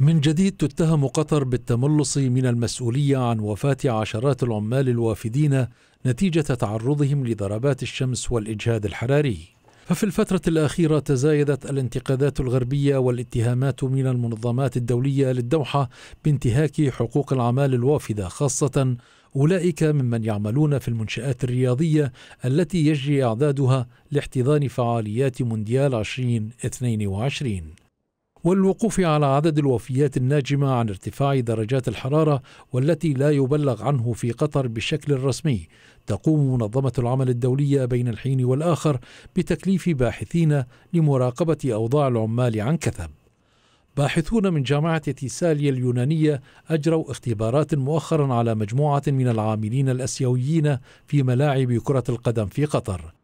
من جديد تتهم قطر بالتملص من المسؤولية عن وفاة عشرات العمال الوافدين نتيجة تعرضهم لضربات الشمس والإجهاد الحراري. ففي الفترة الأخيرة تزايدت الانتقادات الغربية والاتهامات من المنظمات الدولية للدوحة بانتهاك حقوق العمال الوافدة خاصة أولئك ممن يعملون في المنشآت الرياضية التي يجري إعدادها لاحتضان فعاليات مونديال 2022 والوقوف على عدد الوفيات الناجمه عن ارتفاع درجات الحراره والتي لا يبلغ عنه في قطر بشكل رسمي تقوم منظمه العمل الدوليه بين الحين والاخر بتكليف باحثين لمراقبه اوضاع العمال عن كثب باحثون من جامعة تيساليا اليونانية أجروا اختبارات مؤخرا على مجموعة من العاملين الأسيويين في ملاعب كرة القدم في قطر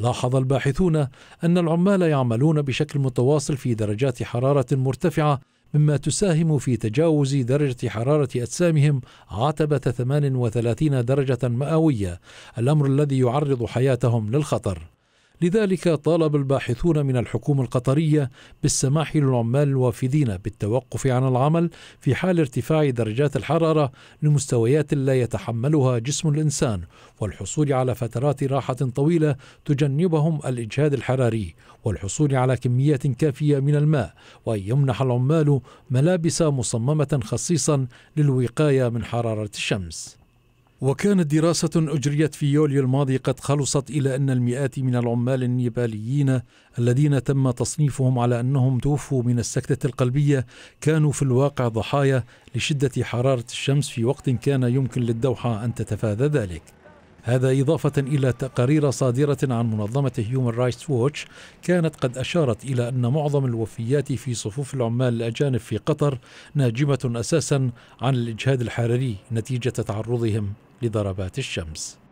لاحظ الباحثون أن العمال يعملون بشكل متواصل في درجات حرارة مرتفعة مما تساهم في تجاوز درجة حرارة أجسامهم عتبة 38 درجة مئوية، الأمر الذي يعرض حياتهم للخطر. لذلك طالب الباحثون من الحكومة القطرية بالسماح للعمال الوافدين بالتوقف عن العمل في حال ارتفاع درجات الحرارة لمستويات لا يتحملها جسم الإنسان والحصول على فترات راحة طويلة تجنبهم الإجهاد الحراري والحصول على كميات كافية من الماء وأن يمنح العمال ملابس مصممة خصيصا للوقاية من حرارة الشمس وكانت دراسة أجريت في يوليو الماضي قد خلصت إلى أن المئات من العمال النيباليين الذين تم تصنيفهم على أنهم توفوا من السكتة القلبية كانوا في الواقع ضحايا لشدة حرارة الشمس في وقت كان يمكن للدوحة أن تتفادى ذلك هذا إضافة إلى تقارير صادرة عن منظمة هيومن رايتس ووتش كانت قد أشارت إلى أن معظم الوفيات في صفوف العمال الأجانب في قطر ناجمة أساسا عن الإجهاد الحراري نتيجة تعرضهم لضربات الشمس